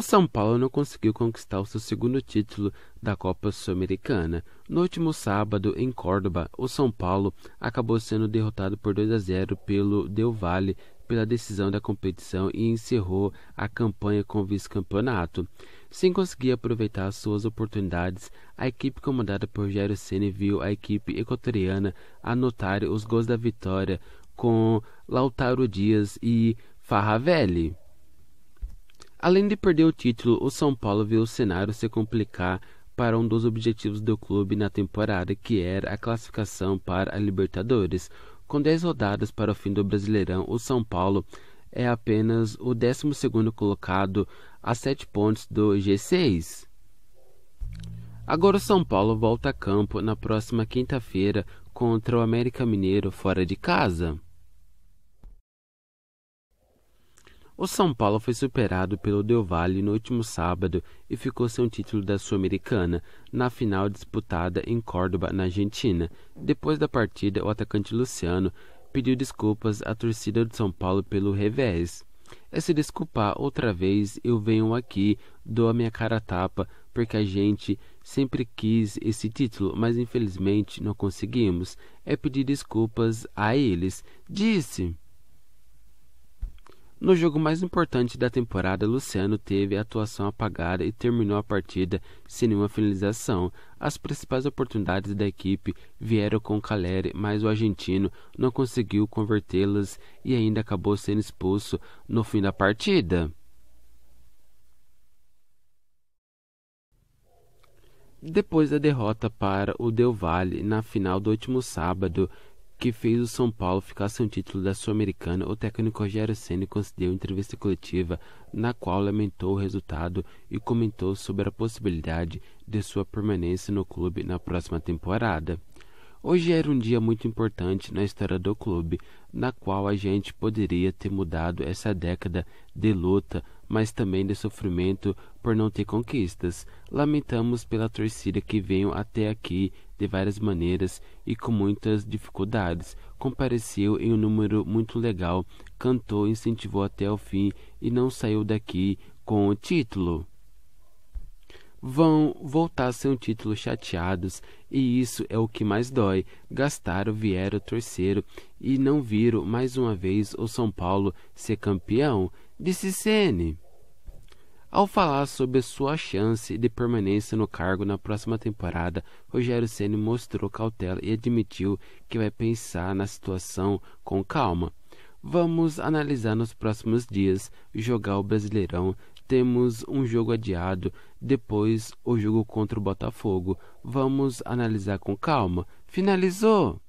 O São Paulo não conseguiu conquistar o seu segundo título da Copa Sul-Americana. No último sábado, em Córdoba, o São Paulo acabou sendo derrotado por 2 a 0 pelo Del Valle pela decisão da competição e encerrou a campanha com vice-campeonato. Sem conseguir aproveitar suas oportunidades, a equipe comandada por Jairo Ceni viu a equipe equatoriana anotar os gols da vitória com Lautaro Dias e Farravelli. Além de perder o título, o São Paulo viu o cenário se complicar para um dos objetivos do clube na temporada, que era a classificação para a Libertadores. Com 10 rodadas para o fim do Brasileirão, o São Paulo é apenas o 12 segundo colocado a 7 pontos do G6. Agora o São Paulo volta a campo na próxima quinta-feira contra o América Mineiro fora de casa. O São Paulo foi superado pelo Del Valle no último sábado e ficou sem o título da Sul-Americana na final disputada em Córdoba, na Argentina. Depois da partida, o atacante Luciano pediu desculpas à torcida do São Paulo pelo revés. É se desculpar outra vez, eu venho aqui, dou a minha cara a tapa, porque a gente sempre quis esse título, mas infelizmente não conseguimos. É pedir desculpas a eles, disse. No jogo mais importante da temporada, Luciano teve a atuação apagada e terminou a partida sem nenhuma finalização. As principais oportunidades da equipe vieram com Caleri, mas o argentino não conseguiu convertê-las e ainda acabou sendo expulso no fim da partida. Depois da derrota para o Del Valle na final do último sábado, que fez o São Paulo ficar sem o título da Sul-Americana, o técnico Rogério Ceni concedeu entrevista coletiva na qual lamentou o resultado e comentou sobre a possibilidade de sua permanência no clube na próxima temporada. Hoje era um dia muito importante na história do clube, na qual a gente poderia ter mudado essa década de luta mas também de sofrimento por não ter conquistas. Lamentamos pela torcida que veio até aqui de várias maneiras e com muitas dificuldades. Compareceu em um número muito legal, cantou, incentivou até o fim e não saiu daqui com o título vão voltar sem um título chateados, e isso é o que mais dói. Gastaram, vieram, torceram e não viram mais uma vez o São Paulo ser campeão disse Sene ao falar sobre sua chance de permanência no cargo na próxima temporada, Rogério Ceni mostrou cautela e admitiu que vai pensar na situação com calma. Vamos analisar nos próximos dias, jogar o Brasileirão, temos um jogo adiado, depois o jogo contra o Botafogo. Vamos analisar com calma. Finalizou!